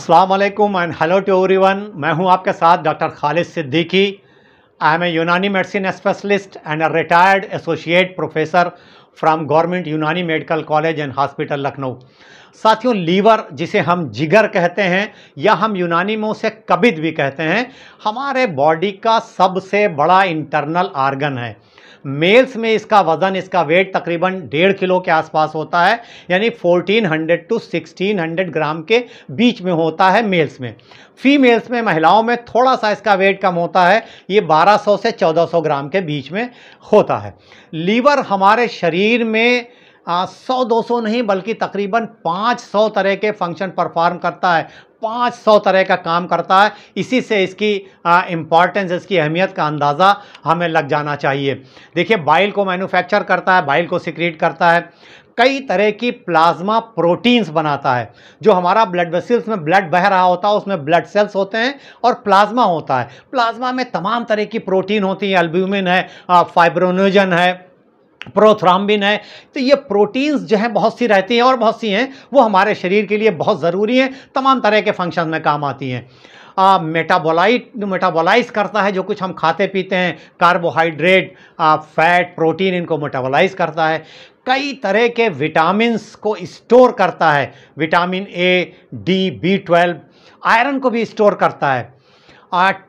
वालेकुम and hello to everyone मैं हूं आपके साथ doctor Khalid Siddiqui I am a Unani medicine specialist and a retired associate professor from government Unani medical college and hospital Lucknow साथियों liver जिसे हम जिगर कहते हैं या हम यूनानी में उसे कबित भी कहते हैं हमारे बॉडी का सबसे बड़ा इंटरनल आर्गन है मेल्स में इसका वज़न इसका वेट तकरीबन डेढ़ किलो के आसपास होता है यानी 1400 टू 1600 ग्राम के बीच में होता है मेल्स में फीमेल्स में महिलाओं में थोड़ा सा इसका वेट कम होता है ये 1200 से 1400 ग्राम के बीच में होता है लीवर हमारे शरीर में सौ दो सौ नहीं बल्कि तकरीबन पाँच सौ तरह के फंक्शन परफॉर्म करता है पाँच सौ तरह का काम करता है इसी से इसकी इम्पॉर्टेंस इसकी अहमियत का अंदाज़ा हमें लग जाना चाहिए देखिए बाइल को मैन्युफैक्चर करता है बाइल को सिक्रीट करता है कई तरह की प्लाज्मा प्रोटीन्स बनाता है जो हमारा ब्लड वेसल्स में ब्लड बह रहा होता है उसमें ब्लड सेल्स होते हैं और प्लाज्मा होता है प्लाज्मा में तमाम तरह की प्रोटीन होती है अल्ब्यूमिन है फाइब्रोनोजन है प्रोथ्राम्बिन है तो ये प्रोटीन्स जो हैं बहुत सी रहती हैं और बहुत सी हैं वो हमारे शरीर के लिए बहुत ज़रूरी हैं तमाम तरह के फंक्शन में काम आती हैं मेटाबोलाइट मेटाबोलाइज करता है जो कुछ हम खाते पीते हैं कार्बोहाइड्रेट फैट प्रोटीन इनको मेटाबोलाइज करता है कई तरह के विटामिनस को स्टोर करता है vitamin A D B twelve iron को भी स्टोर करता है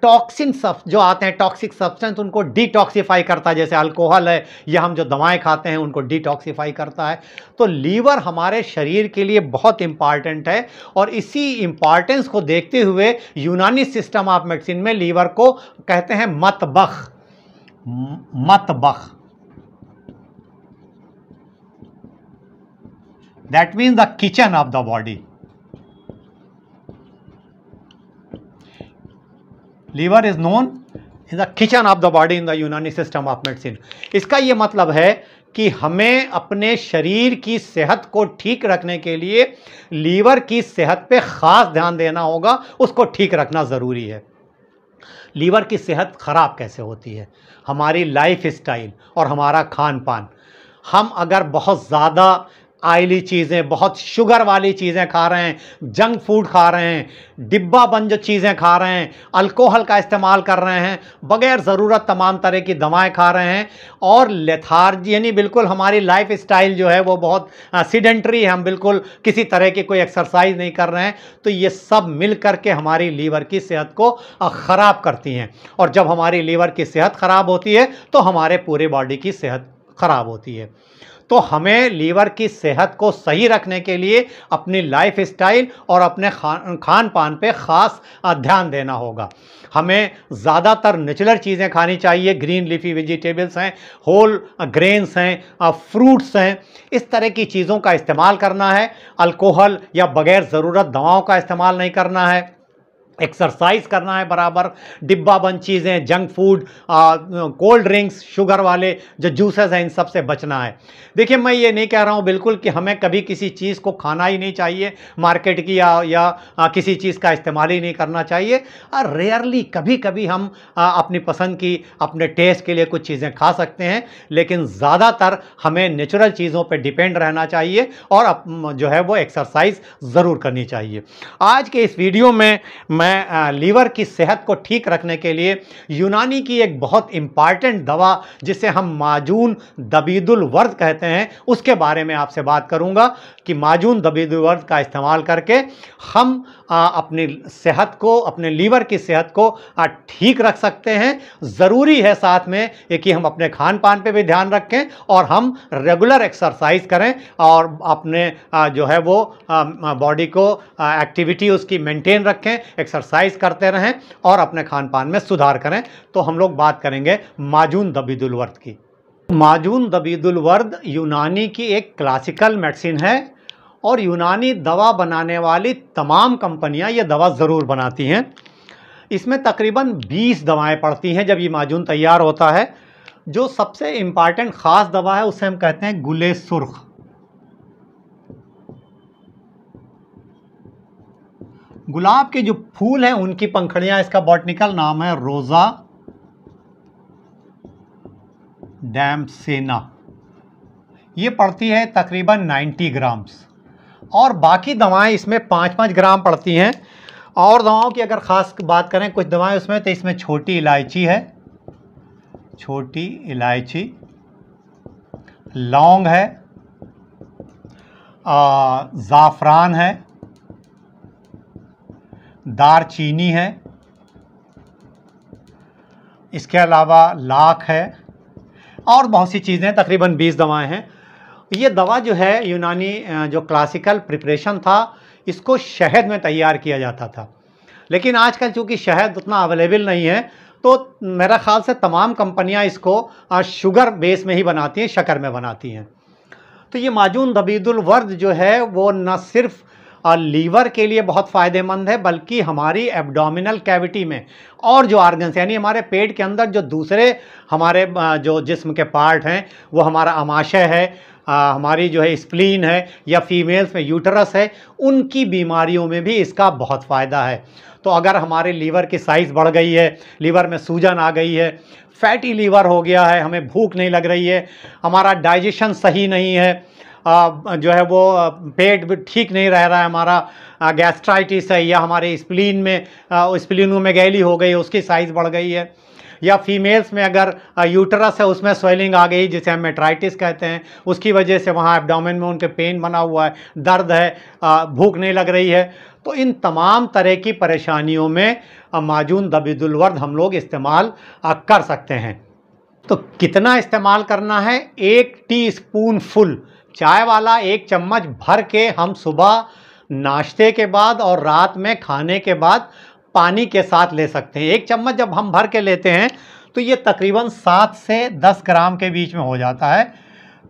टॉक्सिन सब जो आते हैं टॉक्सिक सब्सटेंस उनको डिटॉक्सीफाई करता है जैसे अल्कोहल है या हम जो दवाएं खाते हैं उनको डिटॉक्सीफाई करता है तो लीवर हमारे शरीर के लिए बहुत इंपॉर्टेंट है और इसी इंपॉर्टेंस को देखते हुए यूनानी सिस्टम ऑफ मेडिसिन में लीवर को कहते हैं मतबख मतबख that means the kitchen of the body liver is known is the kitchen of the body in the Unani system of medicine इसका ये मतलब है कि हमें अपने शरीर की सेहत को ठीक रखने के लिए लीवर की सेहत पे ख़ास ध्यान देना होगा उसको ठीक रखना ज़रूरी है लीवर की सेहत ख़राब कैसे होती है हमारी लाइफ स्टाइल और हमारा खान पान हम अगर बहुत ज़्यादा आयली चीज़ें बहुत शुगर वाली चीज़ें खा रहे हैं जंक फूड खा रहे हैं डिब्बा बंद जो चीज़ें खा रहे हैं अल्कोहल का इस्तेमाल कर रहे हैं बगैर ज़रूरत तमाम तरह की दवाएं खा रहे हैं और लेथार्जी यानी बिल्कुल हमारी लाइफ स्टाइल जो है वो बहुत सीडेंट्री है हम बिल्कुल किसी तरह की कोई एक्सरसाइज नहीं कर रहे हैं तो ये सब मिल के हमारी लीवर की सेहत को ख़राब करती हैं और जब हमारी लीवर की सेहत ख़राब होती है तो हमारे पूरे बॉडी की सेहत ख़राब होती है तो हमें लीवर की सेहत को सही रखने के लिए अपनी लाइफ स्टाइल और अपने खान खान पान पर ख़ास ध्यान देना होगा हमें ज़्यादातर नेचुरल चीज़ें खानी चाहिए ग्रीन लीफी वेजिटेबल्स हैं होल ग्रेन्स हैं फ्रूट्स हैं इस तरह की चीज़ों का इस्तेमाल करना है अल्कोहल या बगैर ज़रूरत दवाओं का इस्तेमाल नहीं करना है एक्सरसाइज करना है बराबर डिब्बा बंद चीज़ें junk food cold drinks sugar वाले जो जूसेस हैं इन सब से बचना है देखिए मैं ये नहीं कह रहा हूँ बिल्कुल कि हमें कभी किसी चीज़ को खाना ही नहीं चाहिए मार्केट की या या आ, किसी चीज़ का इस्तेमाल ही नहीं करना चाहिए और रेयरली कभी कभी हम आ, अपनी पसंद की अपने टेस्ट के लिए कुछ चीज़ें खा सकते हैं लेकिन ज़्यादातर हमें नेचुरल चीज़ों पर डिपेंड रहना चाहिए और जो है वो एक्सरसाइज ज़रूर करनी चाहिए आज के इस वीडियो में मैं लीवर की सेहत को ठीक रखने के लिए यूनानी की एक बहुत इम्पॉर्टेंट दवा जिसे हम माजून दबीदुल वर्द कहते हैं उसके बारे में आपसे बात करूंगा कि माजून दबीदुल वर्द का इस्तेमाल करके हम अपनी सेहत को अपने लीवर की सेहत को ठीक रख सकते हैं ज़रूरी है साथ में कि हम अपने खान पान पर भी ध्यान रखें और हम रेगुलर एक्सरसाइज करें और अपने जो है वो बॉडी को एक्टिविटी उसकी मेंटेन रखें एक्सरसाइज करते रहें और अपने खान पान में सुधार करें तो हम लोग बात करेंगे माजून दबीदुलवर्द की माजून दबीदुलवर्द यूनानी की एक क्लासिकल मेडिसिन है और यूनानी दवा बनाने वाली तमाम कंपनियां ये दवा ज़रूर बनाती हैं इसमें तकरीबन 20 दवाएं पड़ती हैं जब ये माजून तैयार होता है जो सबसे इम्पॉर्टेंट ख़ास दवा है उसे हम कहते हैं गुले सुर्ख गुलाब के जो फूल हैं उनकी पंखड़ियां इसका बॉटनिकल नाम है रोज़ा डैम सेना ये पड़ती है तकरीबन 90 ग्राम्स और बाकी दवाएं इसमें पाँच पाँच ग्राम पड़ती हैं और दवाओं की अगर ख़ास बात करें कुछ दवाएं उसमें तो इसमें छोटी इलायची है छोटी इलायची लौंग है ज़ाफ़रान है दारचीनी है इसके अलावा लाख है और बहुत सी चीज़ें हैं तकरीबन 20 दवाएं हैं ये दवा जो है यूनानी जो क्लासिकल प्रिपरेशन था इसको शहद में तैयार किया जाता था लेकिन आजकल चूँकि शहद उतना अवेलेबल नहीं है तो मेरा ख़्याल से तमाम कंपनियां इसको शुगर बेस में ही बनाती हैं शक्कर में बनाती हैं तो ये माजून दबीदुलवर्द जो है वो न सिर्फ़ लीवर के लिए बहुत फ़ायदेमंद है बल्कि हमारी एब्डोमिनल कैविटी में और जो आर्गन्स यानी हमारे पेट के अंदर जो दूसरे हमारे जो जिस्म के पार्ट हैं वो हमारा अमाशय है आ, हमारी जो है स्प्लीन है या फीमेल्स में यूटरस है उनकी बीमारियों में भी इसका बहुत फ़ायदा है तो अगर हमारे लीवर की साइज़ बढ़ गई है लीवर में सूजन आ गई है फैटी लीवर हो गया है हमें भूख नहीं लग रही है हमारा डाइजेशन सही नहीं है जो है वो पेट ठीक नहीं रह रहा है हमारा गैस्ट्राइटिस है या हमारे स्प्लीन में स्प्लिनों में गैली हो गई उसकी साइज़ बढ़ गई है या फीमेल्स में अगर यूटरस है उसमें स्वेलिंग आ गई जिसे हम मेट्राइटिस कहते हैं उसकी वजह से वहाँ एबडामिन में उनके पेन बना हुआ है दर्द है भूख नहीं लग रही है तो इन तमाम तरह की परेशानियों में माजून दबिदुलवर्द हम लोग इस्तेमाल कर सकते हैं तो कितना इस्तेमाल करना है एक टी स्पून फुल चाय वाला एक चम्मच भर के हम सुबह नाश्ते के बाद और रात में खाने के बाद पानी के साथ ले सकते हैं एक चम्मच जब हम भर के लेते हैं तो ये तकरीबन सात से दस ग्राम के बीच में हो जाता है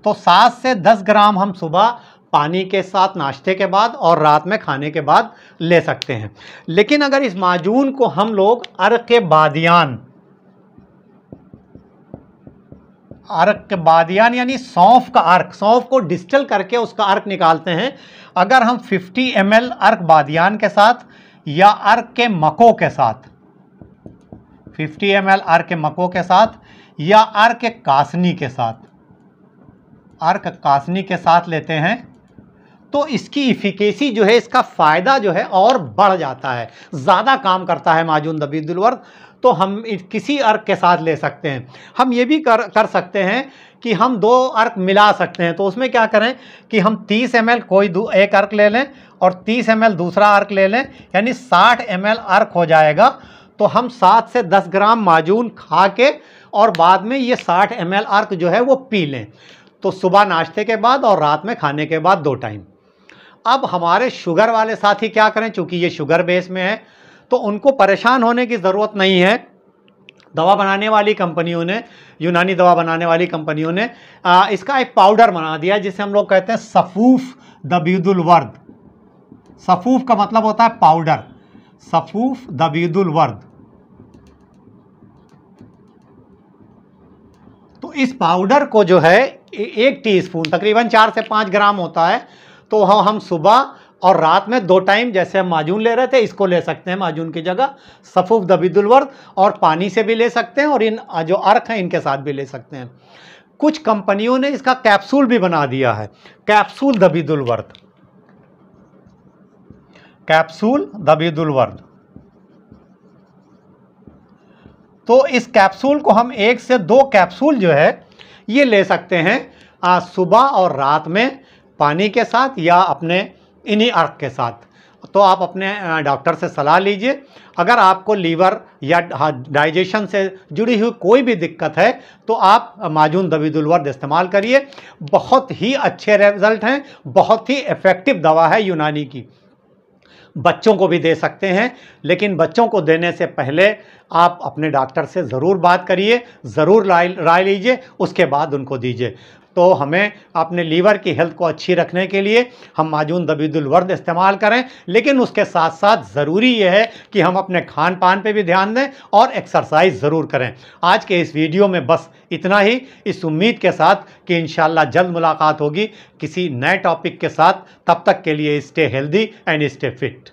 तो सात से दस ग्राम हम सुबह पानी के साथ नाश्ते के बाद और रात में खाने के बाद ले सकते हैं लेकिन अगर इस माजून को हम लोग अर्क बादियान अर्क बादियान यानी सौंफ का अर्क सौंफ को डिस्टल करके उसका अर्क निकालते हैं अगर हम 50 एम एल अर्क बादियान के साथ या अर्क के मको के साथ 50 एम एल अर्क के मको के साथ या अर्क कासनी के साथ अर्क कासनी के साथ लेते हैं तो इसकी इफिकेसी जो है इसका फ़ायदा जो है और बढ़ जाता है ज़्यादा काम करता है माजून दबीदुलवर्द तो हम किसी अर्क के साथ ले सकते हैं हम ये भी कर कर सकते हैं कि हम दो अर्क मिला सकते हैं तो उसमें क्या करें कि हम 30 एम कोई एक अर्क ले लें और 30 एम दूसरा अर्क ले लें यानी 60 एम अर्क हो जाएगा तो हम सात से दस ग्राम माजून खा के और बाद में ये 60 एम अर्क जो है वो पी लें तो सुबह नाश्ते के बाद और रात में खाने के बाद दो टाइम अब हमारे शुगर वाले साथी क्या करें चूँकि ये शुगर बेस में है तो उनको परेशान होने की ज़रूरत नहीं है दवा बनाने वाली कंपनियों ने यूनानी दवा बनाने वाली कंपनियों ने आ, इसका एक पाउडर बना दिया जिसे हम लोग कहते हैं सफ़ूफ़ दबीदुल वर्द सफ़ूफ़ का मतलब होता है पाउडर सफ़ूफ़ दबीदुल वर्द तो इस पाउडर को जो है एक टीस्पून तकरीबन चार से पाँच ग्राम होता है तो हम सुबह और रात में दो टाइम जैसे हम माजून ले रहे थे इसको ले सकते हैं माजून की जगह सफ़ूफ दबीदुलवर्द और पानी से भी ले सकते हैं और इन जो अर्क हैं इनके साथ भी ले सकते हैं कुछ कंपनियों ने इसका कैप्सूल भी बना दिया है कैप्सूल दबीदुलवर्द कैप्सूल दबीदुलवर्द तो इस कैप्सूल को हम एक से दो कैप्सूल जो है ये ले सकते हैं आज सुबह और रात में पानी के साथ या अपने इन्हीं अर्क के साथ तो आप अपने डॉक्टर से सलाह लीजिए अगर आपको लीवर या हाँ, डाइजेशन से जुड़ी हुई कोई भी दिक्कत है तो आप माजून दबीदुल वर्द इस्तेमाल करिए बहुत ही अच्छे रिजल्ट हैं बहुत ही इफ़ेक्टिव दवा है यूनानी की बच्चों को भी दे सकते हैं लेकिन बच्चों को देने से पहले आप अपने डॉक्टर से ज़रूर बात करिए ज़रूर राय राय लीजिए उसके बाद उनको दीजिए तो हमें अपने लीवर की हेल्थ को अच्छी रखने के लिए हम माजून दबीदुलवर्द इस्तेमाल करें लेकिन उसके साथ साथ ज़रूरी यह है कि हम अपने खान पान पर भी ध्यान दें और एक्सरसाइज ज़रूर करें आज के इस वीडियो में बस इतना ही इस उम्मीद के साथ कि इन जल्द मुलाकात होगी किसी नए टॉपिक के साथ तब तक के लिए stay healthy and stay fit